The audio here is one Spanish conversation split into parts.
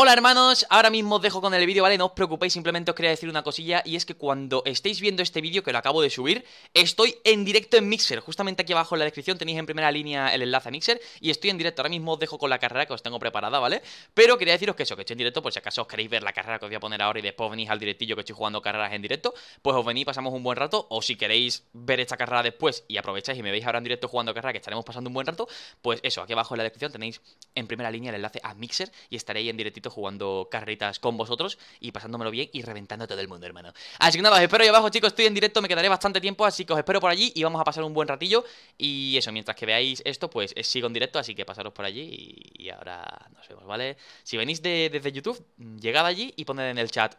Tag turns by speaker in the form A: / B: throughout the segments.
A: Hola hermanos, ahora mismo os dejo con el vídeo, ¿vale? No os preocupéis, simplemente os quería decir una cosilla y es que cuando estéis viendo este vídeo, que lo acabo de subir, estoy en directo en Mixer. Justamente aquí abajo en la descripción tenéis en primera línea el enlace a Mixer y estoy en directo. Ahora mismo os dejo con la carrera que os tengo preparada, ¿vale? Pero quería deciros que eso, que estoy en directo por si acaso os queréis ver la carrera que os voy a poner ahora y después venís al directillo que estoy jugando carreras en directo, pues os venís, pasamos un buen rato o si queréis ver esta carrera después y aprovecháis y me veis ahora en directo jugando carrera que estaremos pasando un buen rato, pues eso, aquí abajo en la descripción tenéis en primera línea el enlace a Mixer y estaré en directito jugando carreritas con vosotros y pasándomelo bien y reventando a todo el mundo, hermano. Así que nada, os espero ahí abajo, chicos. Estoy en directo, me quedaré bastante tiempo, así que os espero por allí y vamos a pasar un buen ratillo. Y eso, mientras que veáis esto, pues eh, sigo en directo, así que pasaros por allí y, ahora nos vemos, ¿vale? Si venís de, desde YouTube, mm, llegad allí y poned en el chat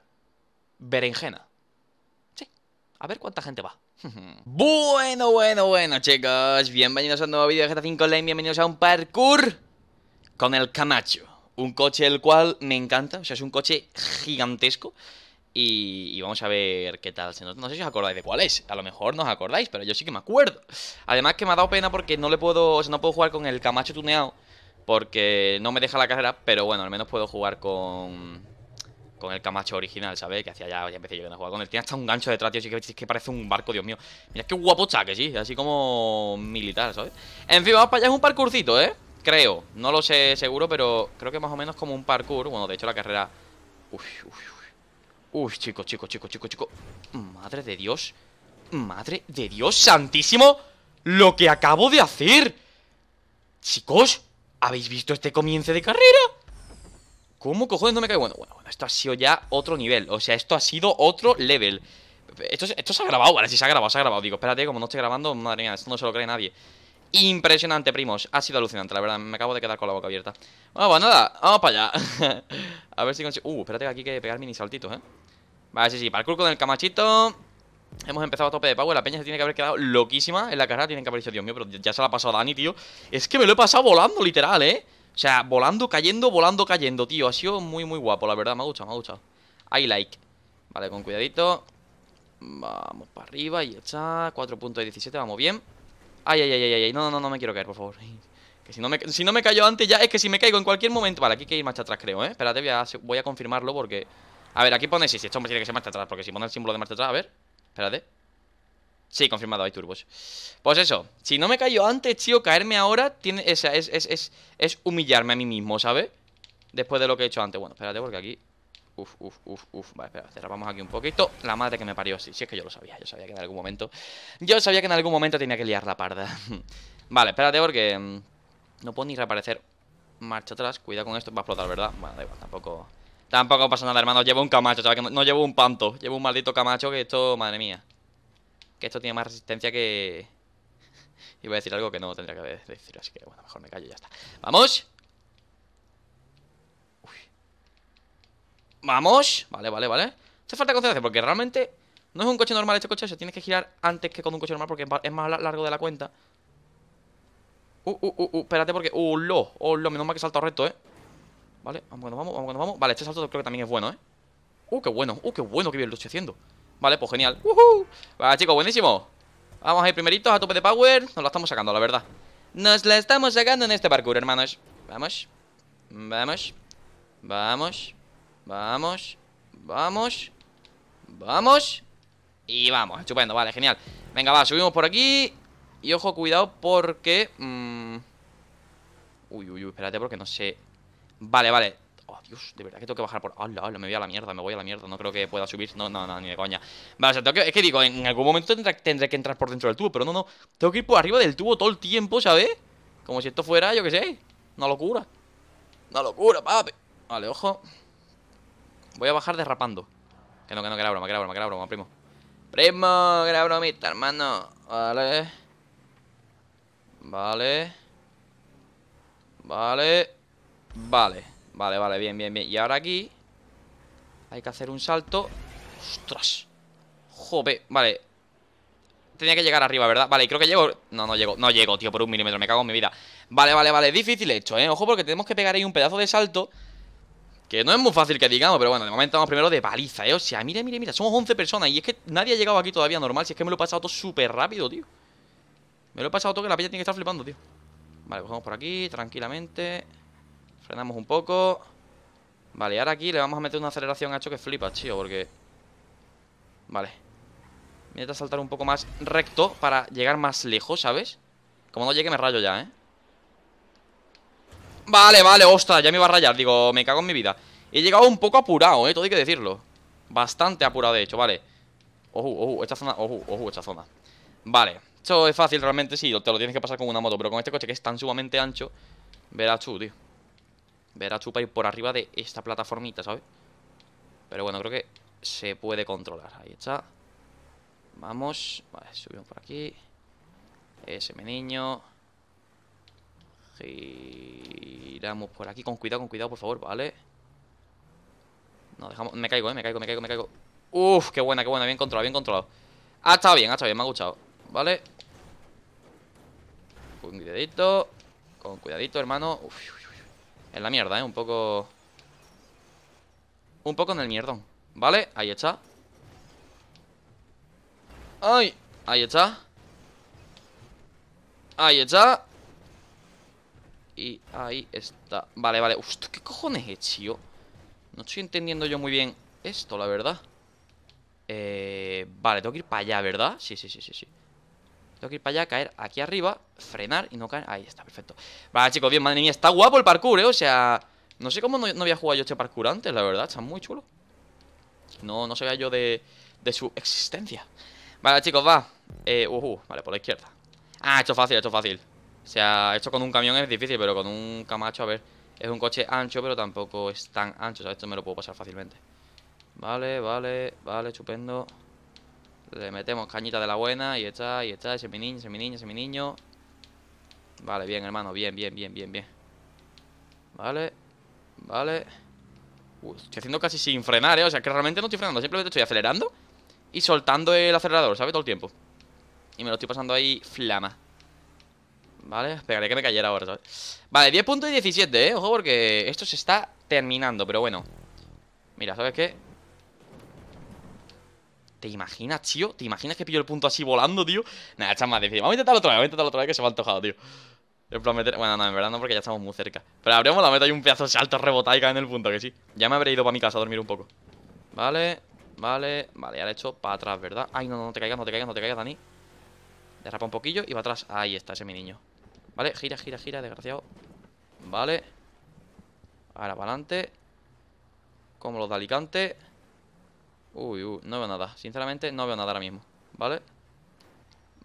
A: berenjena. Sí, A ver cuánta gente va. bueno, bueno, bueno, chicos. Bienvenidos a un nuevo vídeo de GTA 5 Online. Bienvenidos a un parkour con el Camacho. Un coche el cual me encanta, o sea, es un coche gigantesco. Y, vamos a ver qué tal. No, sé si os acordáis de cuál es. A lo mejor no os acordáis, pero yo sí que me acuerdo. Además que me ha dado pena porque no le puedo. O sea, no puedo jugar con el Camacho tuneado. Porque no me deja la carrera. Pero bueno, al menos puedo jugar con. Con el Camacho original, ¿sabes? Que hacía ya, ya empecé yo a jugar con él. Tiene hasta un gancho detrás, tío. Sí que, parece un barco, Dios mío. Mira qué guapo está que sí. Así como militar, ¿sabes? En fin, vamos para allá. Es un parkourcito, ¿eh? Creo, no lo sé seguro, pero creo que más o menos como un parkour. Bueno, de hecho la carrera... Uy, uy, uy. Uy, chicos, chicos chico, chico, chico. Madre de Dios. Madre de Dios santísimo. Lo que acabo de hacer. Chicos, ¿habéis visto este comienzo de carrera? ¿Cómo cojones no me cae? Bueno, bueno, bueno, esto ha sido ya otro nivel. O sea, esto ha sido otro level. Esto, se ha grabado, vale, sí se ha grabado, se ha grabado. Digo, espérate, como no estoy grabando, madre mía, esto no se lo cree nadie impresionante, primos. Ha sido alucinante, la verdad. Me acabo de quedar con la boca abierta. Bueno, ah, pues nada, vamos para allá. a ver si consigo... Uh, espérate que aquí hay que pegar mini saltitos, ¿eh? Vale, sí, sí, parkour con el camachito. Hemos empezado a tope de power. La peña se tiene que haber quedado loquísima en la carrera. Tienen que haber dicho, Dios mío, pero ya se la ha pasado a Dani, tío. Es que me lo he pasado volando, literal, ¿eh? O sea, volando, cayendo, volando, cayendo, tío. Ha sido muy, muy guapo, la verdad. Me ha gustado, me ha gustado. I like. Vale, con cuidadito. Vamos para arriba y está. 4.17, vamos bien. Ay, ay, ay, ay, ay. No, no, no, me quiero caer, por favor. Que si no, me, si no me antes ya, es que si me caigo en cualquier momento. Vale, aquí hay que ir marcha atrás, creo, ¿eh? Espérate, voy a, confirmarlo porque. A ver, aquí pone. Sí, sí, esto tiene que ser marcha atrás, porque si pone el símbolo de marcha atrás, a ver. Espérate. Sí, confirmado, hay turbos. Pues eso, si no me cayó antes, tío, caerme ahora tiene, es, es, es humillarme a mí mismo, ¿sabes? Después de lo que he hecho antes. Bueno, espérate, porque aquí uf, uf, uf, uf. Vale, espera, cerramos aquí un poquito. La madre que me parió, así Si es que yo lo sabía. Yo sabía que en algún momento. Yo sabía que en algún momento tenía que liar la parda. vale, espérate porque. Mm, no puedo ni reaparecer. Marcha atrás, cuidado con esto, va a explotar, ¿verdad? Bueno, da igual, tampoco. Tampoco pasa nada, hermano. Llevo un camacho, ¿sabes? no, llevo un panto. Llevo un maldito camacho que esto, madre mía. Que esto tiene más resistencia que. Y voy a decir algo que no tendría que decir, así que bueno, mejor me callo y ya está. ¡Vamos! ¡Vamos! Vale, vale, vale. Se falta concentración porque realmente no es un coche normal este coche. Se tienes que girar antes que con un coche normal porque es más largo de la cuenta. Uh, uh, uh, uh, espérate porque... ¡Uh, lo! ¡Oh, lo! Menos mal que salto recto, ¿eh? Vale, vamos vamos, vamos vamos. Vale, este salto creo que también es bueno, ¿eh? ¡Uh, qué bueno! ¡Uh, qué bueno que bien lo estoy haciendo! Vale, pues genial. uh Vale, chicos, buenísimo. Vamos a ir primeritos a tope de power. Nos la estamos sacando, la verdad. Nos la estamos sacando en este parkour, hermanos. Vamos. Vamos. Vamos. Vamos, vamos, vamos Y vamos, estupendo, vale, genial Venga, va, subimos por aquí Y ojo, cuidado porque... Mmm... Uy, uy, uy, espérate porque no sé Vale, vale Oh, Dios, de verdad que tengo que bajar por... Hola, hola, me voy a la mierda, me voy a la mierda No creo que pueda subir, no, no, no, ni de coña Vale, o sea, tengo que... es que digo, en algún momento tendré, tendré que entrar por dentro del tubo Pero no, no, tengo que ir por arriba del tubo todo el tiempo, ¿sabes? Como si esto fuera, yo qué sé Una locura Una locura, papi Vale, ojo Voy a bajar derrapando. Que no, que no, que era broma, que era broma, que era broma, primo. Primo, que era bromita, hermano. Vale. Vale. Vale. Vale. Vale, vale, bien, bien, bien. Y ahora aquí hay que hacer un salto. ¡Ostras! Jope, vale. Tenía que llegar arriba, ¿verdad? Vale, creo que llego... No, no llego, no llego, tío, por un milímetro. Me cago en mi vida. Vale, vale, vale. Difícil hecho, ¿eh? Ojo porque tenemos que pegar ahí un pedazo de salto... Que no es muy fácil que digamos, pero bueno, de momento vamos primero de paliza, ¿eh? O sea, mira, mira, mira, somos 11 personas y es que nadie ha llegado aquí todavía normal. Si es que me lo he pasado todo súper rápido, tío. Me lo he pasado todo que la pilla tiene que estar flipando, tío. Vale, cogemos por aquí, tranquilamente. Frenamos un poco. Vale, ahora aquí le vamos a meter una aceleración a hecho que flipa, tío, porque... Vale. a saltar un poco más recto para llegar más lejos, ¿sabes? Como no llegue me rayo ya, ¿eh? Vale, vale, ostras, ya me iba a rayar Digo, me cago en mi vida He llegado un poco apurado, eh, todo hay que decirlo Bastante apurado, de hecho, vale Ojo, ojo, esta zona, ojo, ojo, esta zona Vale, esto es fácil realmente sí, te lo tienes que pasar con una moto Pero con este coche que es tan sumamente ancho Verás tú, tío Verás tú para ir por arriba de esta plataformita, ¿sabes? Pero bueno, creo que se puede controlar Ahí está Vamos, vale, subimos por aquí SM niño G Tiramos por aquí. Con cuidado, con cuidado, por favor, ¿vale? No, dejamos... Me caigo, eh, me caigo, me caigo, me caigo. Uf, qué buena, qué buena. Bien controlado, bien controlado. Ha estado bien, ha estado bien. Me ha gustado. ¿Vale? Con cuidadito. Con cuidadito, hermano. Uf, uf, uf. En la mierda, eh. Un poco... Un poco en el mierdón. ¿Vale? Ahí está. ¡Ay! Ahí está. Ahí está. Y ahí está Vale, vale Uf, ¿qué cojones he hecho? No estoy entendiendo yo muy bien esto, la verdad eh, Vale, tengo que ir para allá, ¿verdad? Sí, sí, sí, sí, sí Tengo que ir para allá, caer aquí arriba Frenar y no caer Ahí está, perfecto Vale, chicos, bien, madre mía Está guapo el parkour, ¿eh? O sea... No sé cómo no, había jugado yo este parkour antes, la verdad Está muy chulo No, no sabía yo de, su existencia Vale, chicos, va uh, uh, Vale, por la izquierda Ah, hecho fácil, esto fácil o sea, esto con un camión es difícil, pero con un Camacho, a ver. Es un coche ancho, pero tampoco es tan ancho. O sea, esto me lo puedo pasar fácilmente. Vale, vale, vale, estupendo. Le metemos cañita de la buena. Y está, y está. Ese es mi niño, ese mi niño, ese mi niño. Vale, bien, hermano. Bien, bien, bien, bien, bien. Vale, vale. estoy haciendo casi sin frenar, ¿eh? O sea, que realmente no estoy frenando. Simplemente estoy acelerando y soltando el acelerador, ¿sabes? Todo el tiempo. Y me lo estoy pasando ahí flama. ¿vale? Esperaré que me cayera ahora, ¿sabes? Vale, 10 puntos y 17, ¿eh? Ojo, porque esto se está terminando, pero bueno Mira, ¿sabes qué? ¿Te imaginas, tío? ¿Te imaginas que pillo el punto así volando, tío? Nada, está más difícil Vamos a intentarlo otra vez, vamos a intentarlo otra vez que se va ha antojado, tío el prometo... Bueno, no, en verdad no, porque ya estamos muy cerca Pero abrimos la meta y un pedazo de salto rebotado y en el punto, que sí Ya me habré ido para mi casa a dormir un poco Vale, vale, vale, ahora he hecho para atrás, ¿verdad? Ay, no, no, no te caigas, no te caigas, no te caigas, Dani Derrapa un poquillo y va atrás Ahí está, ese mi niño Vale, gira, gira, gira, desgraciado Vale Ahora para adelante Como los de Alicante Uy, uy, no veo nada Sinceramente no veo nada ahora mismo Vale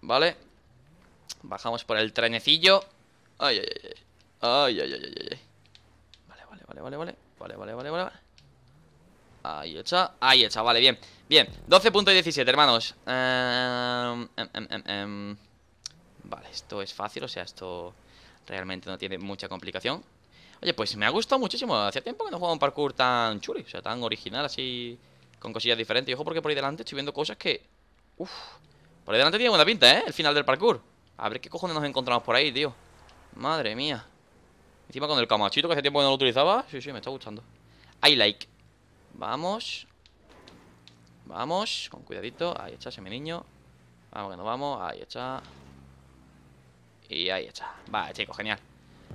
A: Vale Bajamos por el trenecillo Ay, ay, ay Ay, ay, ay, ay, Vale, vale, vale, vale, vale Vale, vale, vale, vale Ahí hecha, ahí hecha, vale, bien Bien, 12.17, hermanos eh, Vale, esto es fácil, o sea, esto realmente no tiene mucha complicación. Oye, pues me ha gustado muchísimo. Hace tiempo que no jugaba un parkour tan chuli, o sea, tan original, así, con cosillas diferentes. Y ojo, porque por ahí delante estoy viendo cosas que... Uf, por ahí delante tiene buena pinta, ¿eh? El final del parkour. A ver qué cojones nos encontramos por ahí, tío. Madre mía. Encima con el camachito que hace tiempo que no lo utilizaba. Sí, sí, me está gustando. I like. Vamos. Vamos, con cuidadito. Ahí está, mi niño. Vamos, que nos vamos. Ahí está. Y ahí está. Vale, chicos, genial.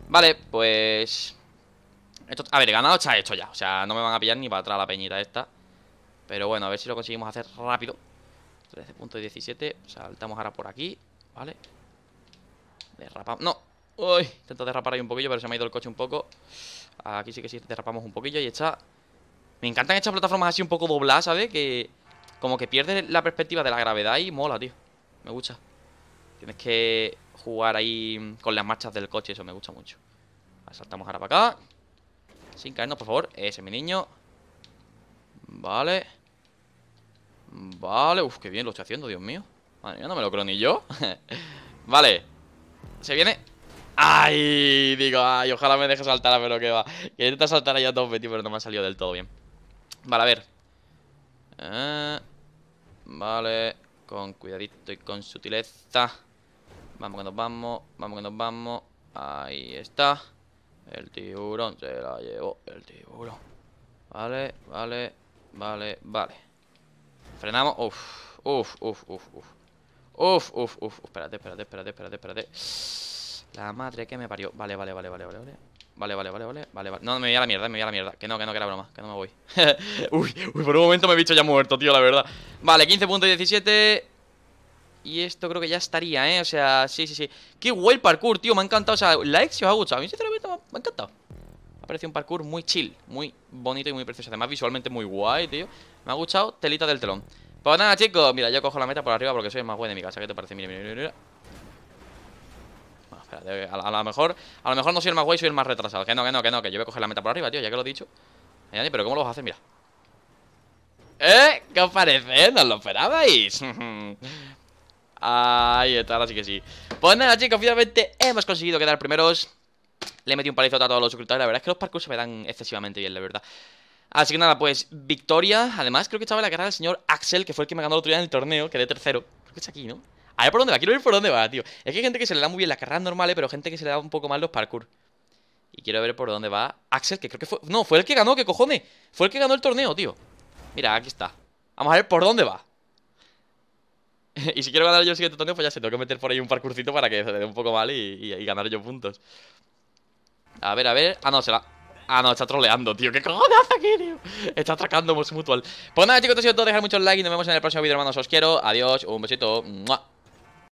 A: Vale, pues... Esto... A ver, ganado está hecho ya. O sea, no me van a pillar ni para atrás la peñita esta. Pero bueno, a ver si lo conseguimos hacer rápido. 13.17. Saltamos ahora por aquí. Vale. Derrapamos. No. Uy, intento derrapar ahí un poquillo, pero se me ha ido el coche un poco. Aquí sí que sí derrapamos un poquillo y está. Me encantan estas plataformas así un poco dobladas, ¿sabes? Que como que pierdes la perspectiva de la gravedad y mola, tío. Me gusta. Tienes que jugar ahí con las marchas del coche, eso me gusta mucho. Saltamos ahora para acá. Sin caernos, por favor. Ese es mi niño. Vale. Vale. Uf, qué bien lo estoy haciendo, Dios mío. Vale, yo no me lo creo ni yo. vale. Se viene. ¡Ay! Digo, ay, ojalá me deje saltar, pero que va. Que intenta saltar allá dos veces, pero no me ha salido del todo bien. Vale, a ver. Ah, vale. Con cuidadito y con sutileza. Vamos que nos vamos, vamos que nos vamos. Ahí está. El tiburón se la llevó, el tiburón. Vale, vale, vale, vale. Frenamos. Uf, uf, uf, uf, uf. Uf, uf, uf. Espérate, espérate, espérate, espérate, espérate. La madre que me parió. Vale, vale, vale, vale, vale, vale. Vale, vale, vale, vale, vale, No, me voy a la mierda, me voy a la mierda. Que no, que no, que era broma, que no me voy. uy, uy, por un momento me he visto ya muerto, tío, la verdad. Vale, 15.17. Y esto creo que ya estaría, ¿eh? O sea, sí, sí, sí Qué guay el parkour, tío, me ha encantado O sea, like si os ha gustado A mí sinceramente me ha encantado Me ha parecido un parkour muy chill Muy bonito y muy precioso Además visualmente muy guay, tío Me ha gustado telita del telón Pues nada, chicos Mira, yo cojo la meta por arriba Porque soy el más guay de mi casa ¿Qué te parece? Mira, mira, mira, bueno, espérate, eh, a, lo mejor A lo mejor no soy el más guay Soy el más retrasado Que no, que no, que no Que yo voy a coger la meta por arriba, tío Ya que lo he dicho Pero ¿cómo lo vas a hacer? Mira ¿Eh? ¿Qué os parece? ¿No lo esperabais? Ahí está, Así que sí Pues nada chicos, finalmente hemos conseguido quedar primeros Le he metido un palizote a todos los suscriptores La verdad es que los parkour se me dan excesivamente bien, la verdad Así que nada, pues victoria Además creo que estaba en la carrera del señor Axel Que fue el que me ganó el otro día en el torneo, quedé tercero Creo que está aquí, ¿no? A ver por dónde va, quiero ver por dónde va, tío Es que hay gente que se le da muy bien las carreras normales Pero gente que se le da un poco mal los parkour Y quiero ver por dónde va Axel, que creo que fue... No, fue el que ganó, que cojones Fue el que ganó el torneo, tío Mira, aquí está Vamos a ver por dónde va y si quiero ganar yo el siguiente torneo, pues ya se tengo que meter por ahí un parkourcito para que se dé un poco mal y, y, ganar yo puntos. A ver, a ver. Ah, no, se va Ah, no, está troleando, tío. ¿Qué cojones hace aquí, tío? Está atacando mutual. Pues nada, chicos, esto ha sido todo. Dejar muchos likes y nos vemos en el próximo vídeo, hermanos. Os quiero. Adiós. Un besito.